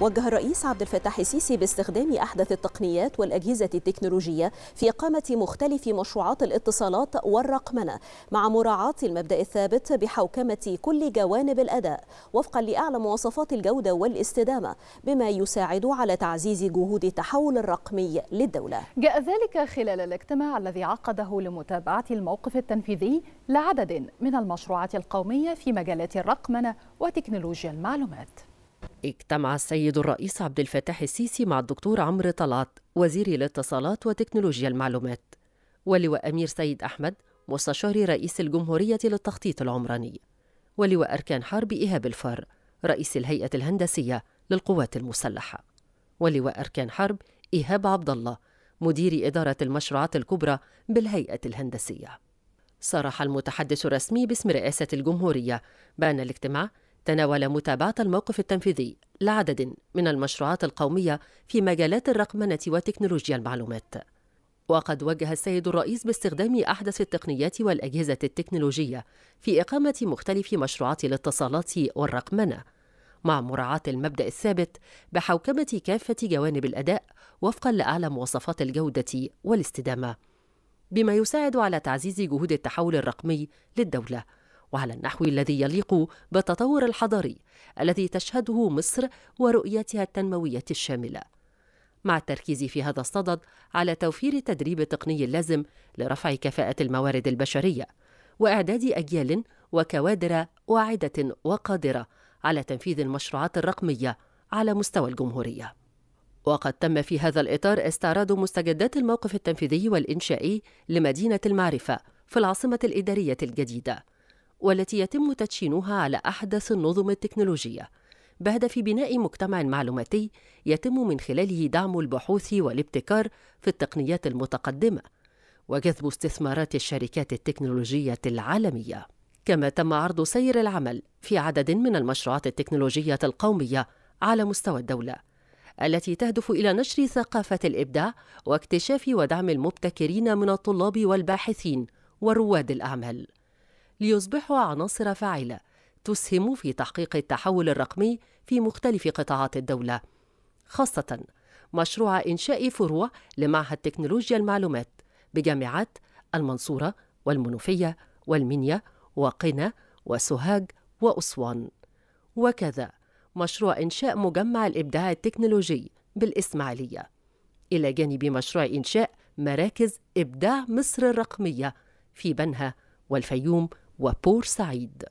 وجه الرئيس عبد الفتاح السيسي باستخدام أحدث التقنيات والأجهزة التكنولوجية في إقامة مختلف مشروعات الاتصالات والرقمنة مع مراعاة المبدأ الثابت بحوكمة كل جوانب الأداء وفقا لأعلى مواصفات الجودة والاستدامة بما يساعد على تعزيز جهود التحول الرقمي للدولة جاء ذلك خلال الاجتماع الذي عقده لمتابعة الموقف التنفيذي لعدد من المشروعات القومية في مجالات الرقمنة وتكنولوجيا المعلومات اجتمع السيد الرئيس عبد الفتاح السيسي مع الدكتور عمرو طلعت وزير الاتصالات وتكنولوجيا المعلومات ولواء أمير سيد أحمد مستشار رئيس الجمهورية للتخطيط العمراني ولواء أركان حرب إيهاب الفار رئيس الهيئة الهندسية للقوات المسلحة ولواء أركان حرب إيهاب عبد الله مدير إدارة المشروعات الكبرى بالهيئة الهندسية صرح المتحدث الرسمي باسم رئاسة الجمهورية بأن الاجتماع تناول متابعة الموقف التنفيذي لعدد من المشروعات القومية في مجالات الرقمنة وتكنولوجيا المعلومات. وقد وجه السيد الرئيس باستخدام أحدث التقنيات والأجهزة التكنولوجية في إقامة مختلف مشروعات الاتصالات والرقمنة، مع مراعاة المبدأ الثابت بحوكمة كافة جوانب الأداء وفقًا لأعلى مواصفات الجودة والاستدامة، بما يساعد على تعزيز جهود التحول الرقمي للدولة. وعلى النحو الذي يليق بالتطور الحضاري الذي تشهده مصر ورؤيتها التنمويه الشامله مع التركيز في هذا الصدد على توفير التدريب التقني اللازم لرفع كفاءه الموارد البشريه واعداد اجيال وكوادر واعده وقادره على تنفيذ المشروعات الرقميه على مستوى الجمهوريه وقد تم في هذا الإطار استعراض مستجدات الموقف التنفيذي والإنشائي لمدينة المعرفة في العاصمة الإدارية الجديدة والتي يتم تدشينها على أحدث النظم التكنولوجية بهدف بناء مجتمع معلوماتي يتم من خلاله دعم البحوث والابتكار في التقنيات المتقدمة وجذب استثمارات الشركات التكنولوجية العالمية كما تم عرض سير العمل في عدد من المشروعات التكنولوجية القومية على مستوى الدولة التي تهدف إلى نشر ثقافة الإبداع واكتشاف ودعم المبتكرين من الطلاب والباحثين ورواد الأعمال ليصبحوا عناصر فاعلة تسهم في تحقيق التحول الرقمي في مختلف قطاعات الدولة خاصة مشروع إنشاء فروع لمعهد تكنولوجيا المعلومات بجامعات المنصورة والمنوفية والمنيا وقنا وسوهاج وأسوان وكذا مشروع إنشاء مجمع الإبداع التكنولوجي بالإسماعيلية إلى جانب مشروع إنشاء مراكز إبداع مصر الرقمية في بنها والفيوم وبورسعيد